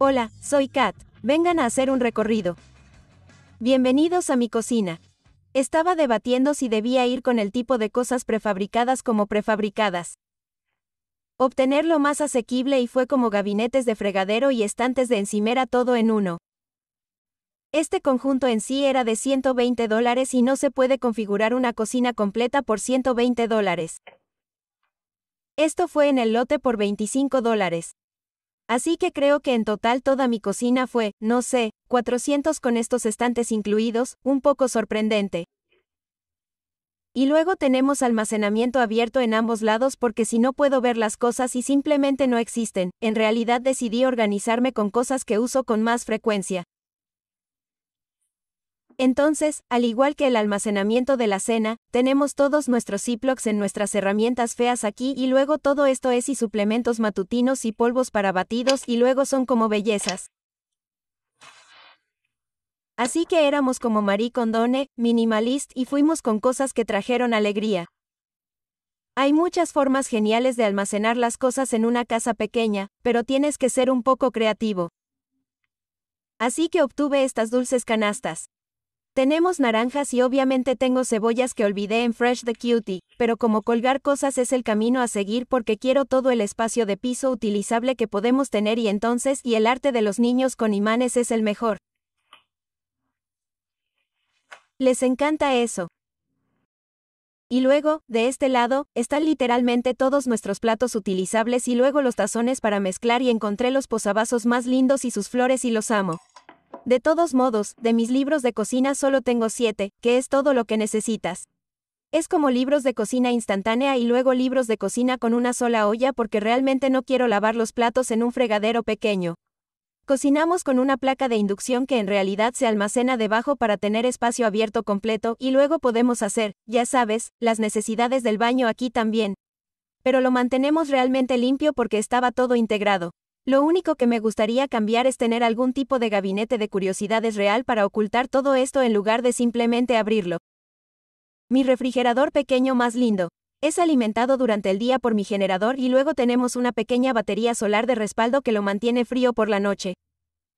Hola, soy Kat. Vengan a hacer un recorrido. Bienvenidos a mi cocina. Estaba debatiendo si debía ir con el tipo de cosas prefabricadas como prefabricadas. Obtener lo más asequible y fue como gabinetes de fregadero y estantes de encimera todo en uno. Este conjunto en sí era de 120 dólares y no se puede configurar una cocina completa por 120 dólares. Esto fue en el lote por 25 dólares. Así que creo que en total toda mi cocina fue, no sé, 400 con estos estantes incluidos, un poco sorprendente. Y luego tenemos almacenamiento abierto en ambos lados porque si no puedo ver las cosas y simplemente no existen, en realidad decidí organizarme con cosas que uso con más frecuencia. Entonces, al igual que el almacenamiento de la cena, tenemos todos nuestros Ziplocs en nuestras herramientas feas aquí y luego todo esto es y suplementos matutinos y polvos para batidos y luego son como bellezas. Así que éramos como Marie Condone, minimalist y fuimos con cosas que trajeron alegría. Hay muchas formas geniales de almacenar las cosas en una casa pequeña, pero tienes que ser un poco creativo. Así que obtuve estas dulces canastas. Tenemos naranjas y obviamente tengo cebollas que olvidé en Fresh the Cutie, pero como colgar cosas es el camino a seguir porque quiero todo el espacio de piso utilizable que podemos tener y entonces y el arte de los niños con imanes es el mejor. Les encanta eso. Y luego, de este lado, están literalmente todos nuestros platos utilizables y luego los tazones para mezclar y encontré los posavasos más lindos y sus flores y los amo. De todos modos, de mis libros de cocina solo tengo siete, que es todo lo que necesitas. Es como libros de cocina instantánea y luego libros de cocina con una sola olla porque realmente no quiero lavar los platos en un fregadero pequeño. Cocinamos con una placa de inducción que en realidad se almacena debajo para tener espacio abierto completo y luego podemos hacer, ya sabes, las necesidades del baño aquí también. Pero lo mantenemos realmente limpio porque estaba todo integrado. Lo único que me gustaría cambiar es tener algún tipo de gabinete de curiosidades real para ocultar todo esto en lugar de simplemente abrirlo. Mi refrigerador pequeño más lindo. Es alimentado durante el día por mi generador y luego tenemos una pequeña batería solar de respaldo que lo mantiene frío por la noche.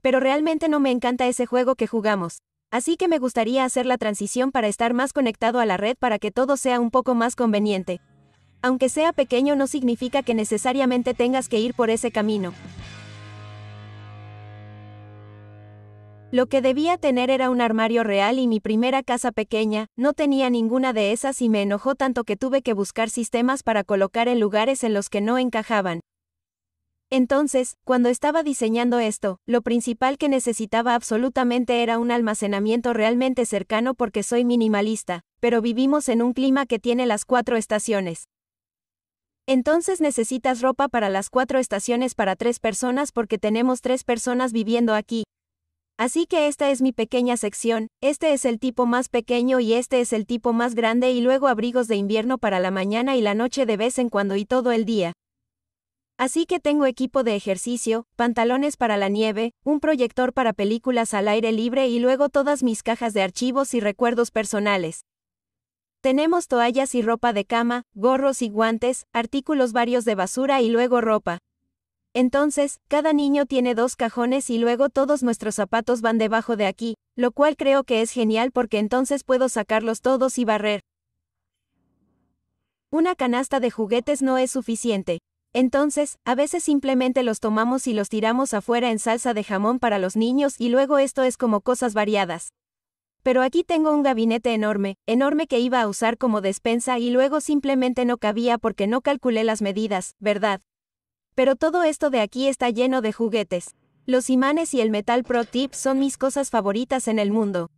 Pero realmente no me encanta ese juego que jugamos. Así que me gustaría hacer la transición para estar más conectado a la red para que todo sea un poco más conveniente aunque sea pequeño no significa que necesariamente tengas que ir por ese camino. Lo que debía tener era un armario real y mi primera casa pequeña, no tenía ninguna de esas y me enojó tanto que tuve que buscar sistemas para colocar en lugares en los que no encajaban. Entonces, cuando estaba diseñando esto, lo principal que necesitaba absolutamente era un almacenamiento realmente cercano porque soy minimalista, pero vivimos en un clima que tiene las cuatro estaciones. Entonces necesitas ropa para las cuatro estaciones para tres personas porque tenemos tres personas viviendo aquí. Así que esta es mi pequeña sección, este es el tipo más pequeño y este es el tipo más grande y luego abrigos de invierno para la mañana y la noche de vez en cuando y todo el día. Así que tengo equipo de ejercicio, pantalones para la nieve, un proyector para películas al aire libre y luego todas mis cajas de archivos y recuerdos personales. Tenemos toallas y ropa de cama, gorros y guantes, artículos varios de basura y luego ropa. Entonces, cada niño tiene dos cajones y luego todos nuestros zapatos van debajo de aquí, lo cual creo que es genial porque entonces puedo sacarlos todos y barrer. Una canasta de juguetes no es suficiente. Entonces, a veces simplemente los tomamos y los tiramos afuera en salsa de jamón para los niños y luego esto es como cosas variadas. Pero aquí tengo un gabinete enorme, enorme que iba a usar como despensa y luego simplemente no cabía porque no calculé las medidas, ¿verdad? Pero todo esto de aquí está lleno de juguetes. Los imanes y el metal pro tip son mis cosas favoritas en el mundo.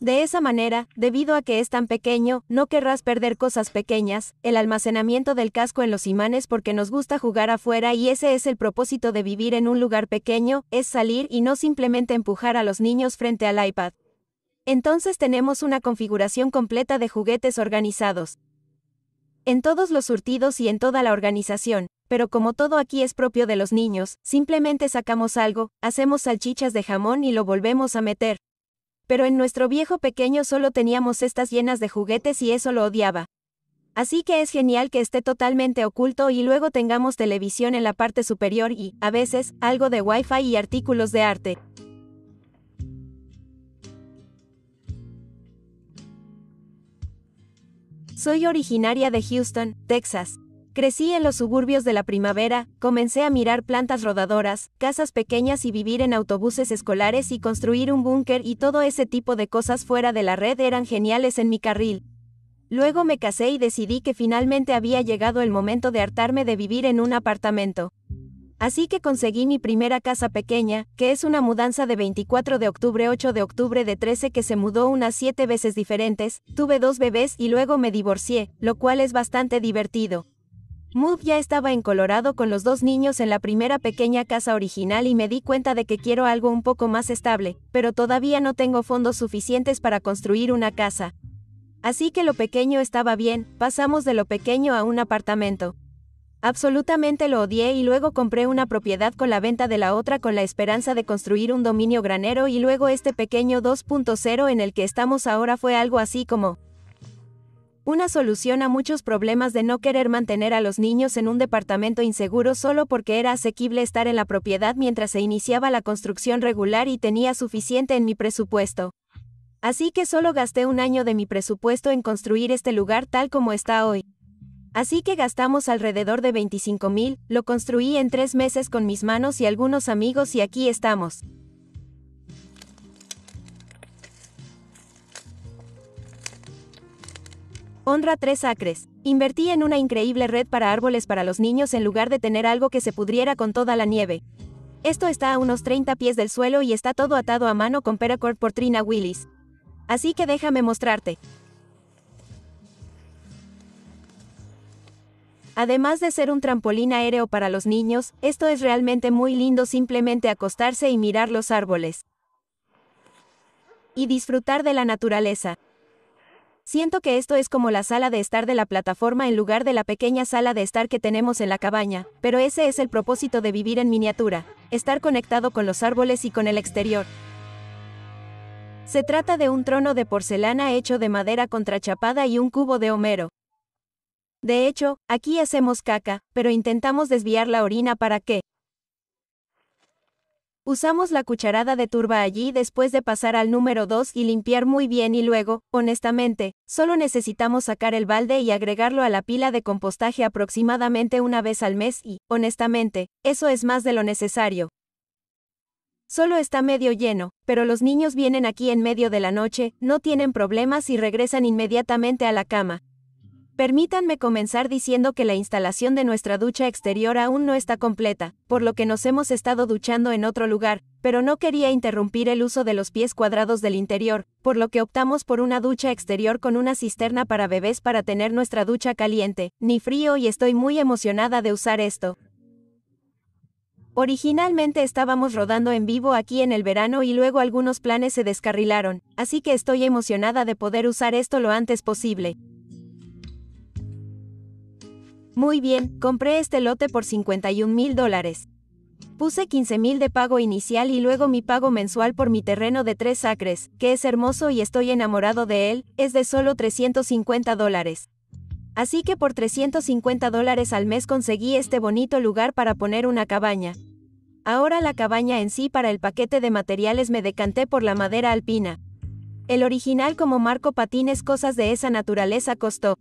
De esa manera, debido a que es tan pequeño, no querrás perder cosas pequeñas, el almacenamiento del casco en los imanes porque nos gusta jugar afuera y ese es el propósito de vivir en un lugar pequeño, es salir y no simplemente empujar a los niños frente al iPad. Entonces tenemos una configuración completa de juguetes organizados. En todos los surtidos y en toda la organización, pero como todo aquí es propio de los niños, simplemente sacamos algo, hacemos salchichas de jamón y lo volvemos a meter. Pero en nuestro viejo pequeño solo teníamos estas llenas de juguetes y eso lo odiaba. Así que es genial que esté totalmente oculto y luego tengamos televisión en la parte superior y, a veces, algo de wifi y artículos de arte. Soy originaria de Houston, Texas. Crecí en los suburbios de la primavera, comencé a mirar plantas rodadoras, casas pequeñas y vivir en autobuses escolares y construir un búnker y todo ese tipo de cosas fuera de la red eran geniales en mi carril. Luego me casé y decidí que finalmente había llegado el momento de hartarme de vivir en un apartamento. Así que conseguí mi primera casa pequeña, que es una mudanza de 24 de octubre 8 de octubre de 13 que se mudó unas 7 veces diferentes, tuve dos bebés y luego me divorcié, lo cual es bastante divertido. Move ya estaba en Colorado con los dos niños en la primera pequeña casa original y me di cuenta de que quiero algo un poco más estable, pero todavía no tengo fondos suficientes para construir una casa. Así que lo pequeño estaba bien, pasamos de lo pequeño a un apartamento. Absolutamente lo odié y luego compré una propiedad con la venta de la otra con la esperanza de construir un dominio granero y luego este pequeño 2.0 en el que estamos ahora fue algo así como una solución a muchos problemas de no querer mantener a los niños en un departamento inseguro solo porque era asequible estar en la propiedad mientras se iniciaba la construcción regular y tenía suficiente en mi presupuesto. Así que solo gasté un año de mi presupuesto en construir este lugar tal como está hoy. Así que gastamos alrededor de 25 mil, lo construí en tres meses con mis manos y algunos amigos y aquí estamos. Honra tres acres. Invertí en una increíble red para árboles para los niños en lugar de tener algo que se pudriera con toda la nieve. Esto está a unos 30 pies del suelo y está todo atado a mano con Peracord por Trina Willis. Así que déjame mostrarte. Además de ser un trampolín aéreo para los niños, esto es realmente muy lindo simplemente acostarse y mirar los árboles. Y disfrutar de la naturaleza. Siento que esto es como la sala de estar de la plataforma en lugar de la pequeña sala de estar que tenemos en la cabaña, pero ese es el propósito de vivir en miniatura, estar conectado con los árboles y con el exterior. Se trata de un trono de porcelana hecho de madera contrachapada y un cubo de Homero. De hecho, aquí hacemos caca, pero intentamos desviar la orina para qué. Usamos la cucharada de turba allí después de pasar al número 2 y limpiar muy bien y luego, honestamente, solo necesitamos sacar el balde y agregarlo a la pila de compostaje aproximadamente una vez al mes y, honestamente, eso es más de lo necesario. Solo está medio lleno, pero los niños vienen aquí en medio de la noche, no tienen problemas y regresan inmediatamente a la cama. Permítanme comenzar diciendo que la instalación de nuestra ducha exterior aún no está completa, por lo que nos hemos estado duchando en otro lugar, pero no quería interrumpir el uso de los pies cuadrados del interior, por lo que optamos por una ducha exterior con una cisterna para bebés para tener nuestra ducha caliente, ni frío y estoy muy emocionada de usar esto. Originalmente estábamos rodando en vivo aquí en el verano y luego algunos planes se descarrilaron, así que estoy emocionada de poder usar esto lo antes posible. Muy bien, compré este lote por 51 mil dólares. Puse 15 mil de pago inicial y luego mi pago mensual por mi terreno de tres acres, que es hermoso y estoy enamorado de él, es de solo 350 dólares. Así que por 350 dólares al mes conseguí este bonito lugar para poner una cabaña. Ahora la cabaña en sí para el paquete de materiales me decanté por la madera alpina. El original como marco patines cosas de esa naturaleza costó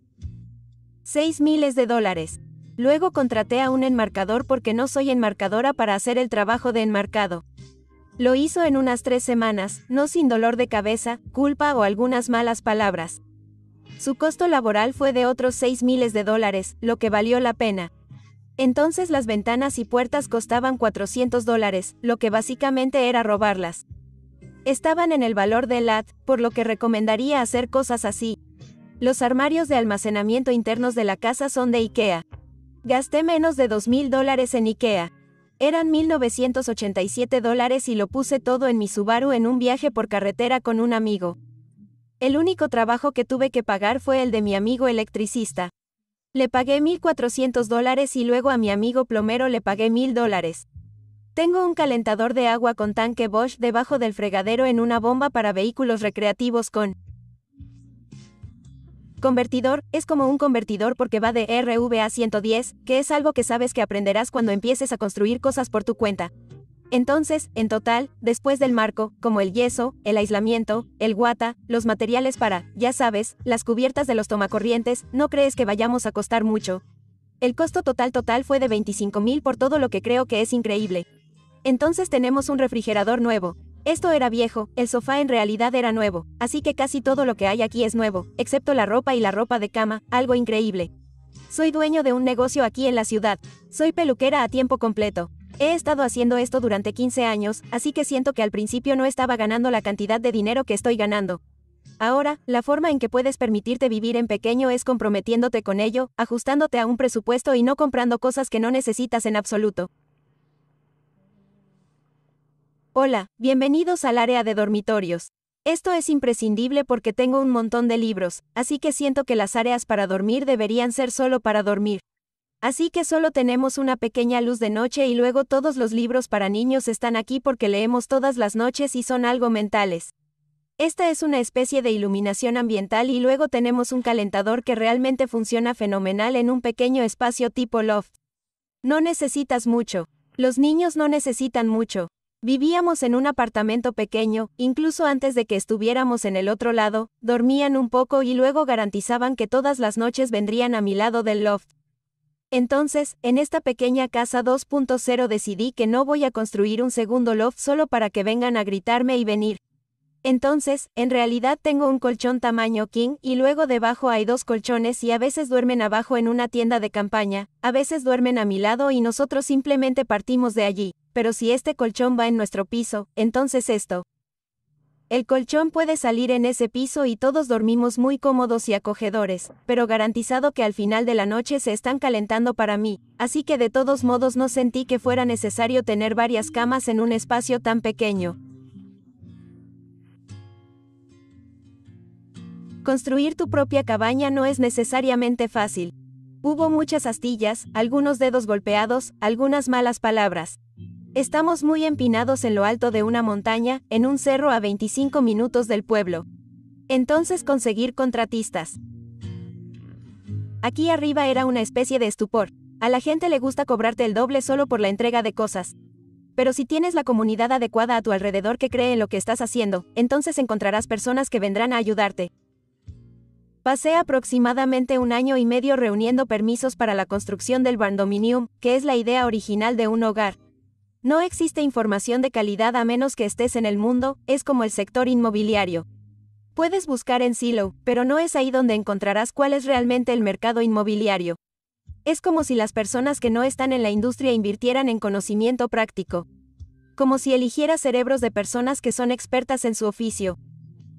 6 miles de dólares. Luego contraté a un enmarcador porque no soy enmarcadora para hacer el trabajo de enmarcado. Lo hizo en unas tres semanas, no sin dolor de cabeza, culpa o algunas malas palabras. Su costo laboral fue de otros 6 miles de dólares, lo que valió la pena. Entonces las ventanas y puertas costaban 400 dólares, lo que básicamente era robarlas. Estaban en el valor del ad, por lo que recomendaría hacer cosas así, los armarios de almacenamiento internos de la casa son de IKEA. Gasté menos de 2.000 dólares en IKEA. Eran 1.987 dólares y lo puse todo en mi Subaru en un viaje por carretera con un amigo. El único trabajo que tuve que pagar fue el de mi amigo electricista. Le pagué 1.400 dólares y luego a mi amigo plomero le pagué 1.000 dólares. Tengo un calentador de agua con tanque Bosch debajo del fregadero en una bomba para vehículos recreativos con Convertidor, es como un convertidor porque va de RV a 110, que es algo que sabes que aprenderás cuando empieces a construir cosas por tu cuenta. Entonces, en total, después del marco, como el yeso, el aislamiento, el guata, los materiales para, ya sabes, las cubiertas de los tomacorrientes, no crees que vayamos a costar mucho. El costo total total fue de 25.000 por todo lo que creo que es increíble. Entonces tenemos un refrigerador nuevo, esto era viejo, el sofá en realidad era nuevo, así que casi todo lo que hay aquí es nuevo, excepto la ropa y la ropa de cama, algo increíble. Soy dueño de un negocio aquí en la ciudad. Soy peluquera a tiempo completo. He estado haciendo esto durante 15 años, así que siento que al principio no estaba ganando la cantidad de dinero que estoy ganando. Ahora, la forma en que puedes permitirte vivir en pequeño es comprometiéndote con ello, ajustándote a un presupuesto y no comprando cosas que no necesitas en absoluto. Hola, bienvenidos al área de dormitorios. Esto es imprescindible porque tengo un montón de libros, así que siento que las áreas para dormir deberían ser solo para dormir. Así que solo tenemos una pequeña luz de noche y luego todos los libros para niños están aquí porque leemos todas las noches y son algo mentales. Esta es una especie de iluminación ambiental y luego tenemos un calentador que realmente funciona fenomenal en un pequeño espacio tipo loft. No necesitas mucho. Los niños no necesitan mucho, Vivíamos en un apartamento pequeño, incluso antes de que estuviéramos en el otro lado, dormían un poco y luego garantizaban que todas las noches vendrían a mi lado del loft. Entonces, en esta pequeña casa 2.0 decidí que no voy a construir un segundo loft solo para que vengan a gritarme y venir. Entonces, en realidad tengo un colchón tamaño king y luego debajo hay dos colchones y a veces duermen abajo en una tienda de campaña, a veces duermen a mi lado y nosotros simplemente partimos de allí, pero si este colchón va en nuestro piso, entonces esto. El colchón puede salir en ese piso y todos dormimos muy cómodos y acogedores, pero garantizado que al final de la noche se están calentando para mí, así que de todos modos no sentí que fuera necesario tener varias camas en un espacio tan pequeño, Construir tu propia cabaña no es necesariamente fácil. Hubo muchas astillas, algunos dedos golpeados, algunas malas palabras. Estamos muy empinados en lo alto de una montaña, en un cerro a 25 minutos del pueblo. Entonces conseguir contratistas. Aquí arriba era una especie de estupor. A la gente le gusta cobrarte el doble solo por la entrega de cosas. Pero si tienes la comunidad adecuada a tu alrededor que cree en lo que estás haciendo, entonces encontrarás personas que vendrán a ayudarte. Pasé aproximadamente un año y medio reuniendo permisos para la construcción del Bandominium, que es la idea original de un hogar. No existe información de calidad a menos que estés en el mundo, es como el sector inmobiliario. Puedes buscar en silo, pero no es ahí donde encontrarás cuál es realmente el mercado inmobiliario. Es como si las personas que no están en la industria invirtieran en conocimiento práctico. Como si eligiera cerebros de personas que son expertas en su oficio,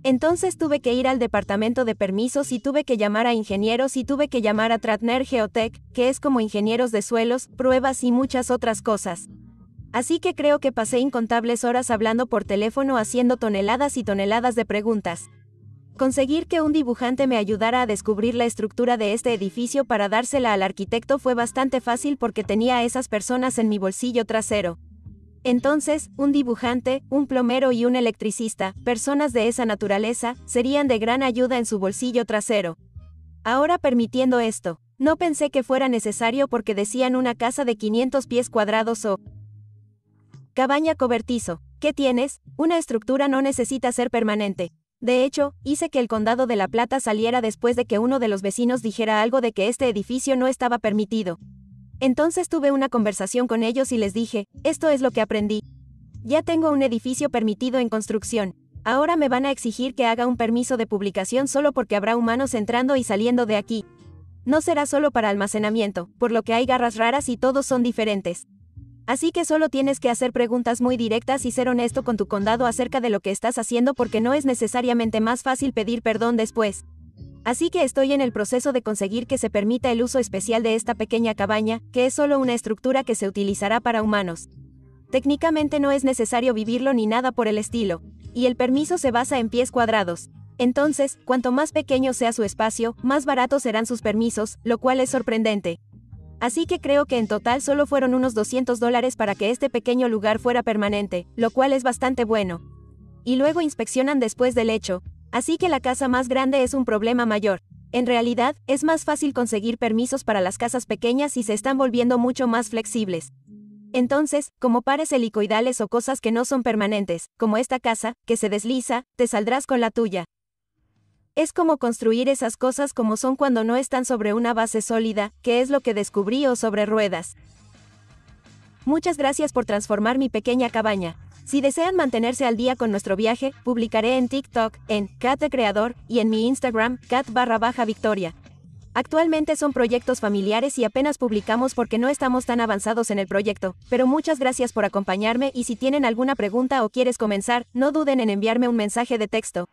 entonces tuve que ir al departamento de permisos y tuve que llamar a ingenieros y tuve que llamar a Tratner Geotech, que es como ingenieros de suelos, pruebas y muchas otras cosas. Así que creo que pasé incontables horas hablando por teléfono haciendo toneladas y toneladas de preguntas. Conseguir que un dibujante me ayudara a descubrir la estructura de este edificio para dársela al arquitecto fue bastante fácil porque tenía a esas personas en mi bolsillo trasero. Entonces, un dibujante, un plomero y un electricista, personas de esa naturaleza, serían de gran ayuda en su bolsillo trasero. Ahora permitiendo esto, no pensé que fuera necesario porque decían una casa de 500 pies cuadrados o cabaña cobertizo. ¿Qué tienes? Una estructura no necesita ser permanente. De hecho, hice que el condado de La Plata saliera después de que uno de los vecinos dijera algo de que este edificio no estaba permitido. Entonces tuve una conversación con ellos y les dije, esto es lo que aprendí. Ya tengo un edificio permitido en construcción. Ahora me van a exigir que haga un permiso de publicación solo porque habrá humanos entrando y saliendo de aquí. No será solo para almacenamiento, por lo que hay garras raras y todos son diferentes. Así que solo tienes que hacer preguntas muy directas y ser honesto con tu condado acerca de lo que estás haciendo porque no es necesariamente más fácil pedir perdón después. Así que estoy en el proceso de conseguir que se permita el uso especial de esta pequeña cabaña, que es solo una estructura que se utilizará para humanos. Técnicamente no es necesario vivirlo ni nada por el estilo, y el permiso se basa en pies cuadrados. Entonces, cuanto más pequeño sea su espacio, más baratos serán sus permisos, lo cual es sorprendente. Así que creo que en total solo fueron unos 200 dólares para que este pequeño lugar fuera permanente, lo cual es bastante bueno. Y luego inspeccionan después del hecho, Así que la casa más grande es un problema mayor. En realidad, es más fácil conseguir permisos para las casas pequeñas y se están volviendo mucho más flexibles. Entonces, como pares helicoidales o cosas que no son permanentes, como esta casa, que se desliza, te saldrás con la tuya. Es como construir esas cosas como son cuando no están sobre una base sólida, que es lo que descubrí o sobre ruedas. Muchas gracias por transformar mi pequeña cabaña. Si desean mantenerse al día con nuestro viaje, publicaré en TikTok, en Cat de Creador, y en mi Instagram, Cat barra baja Victoria. Actualmente son proyectos familiares y apenas publicamos porque no estamos tan avanzados en el proyecto, pero muchas gracias por acompañarme y si tienen alguna pregunta o quieres comenzar, no duden en enviarme un mensaje de texto.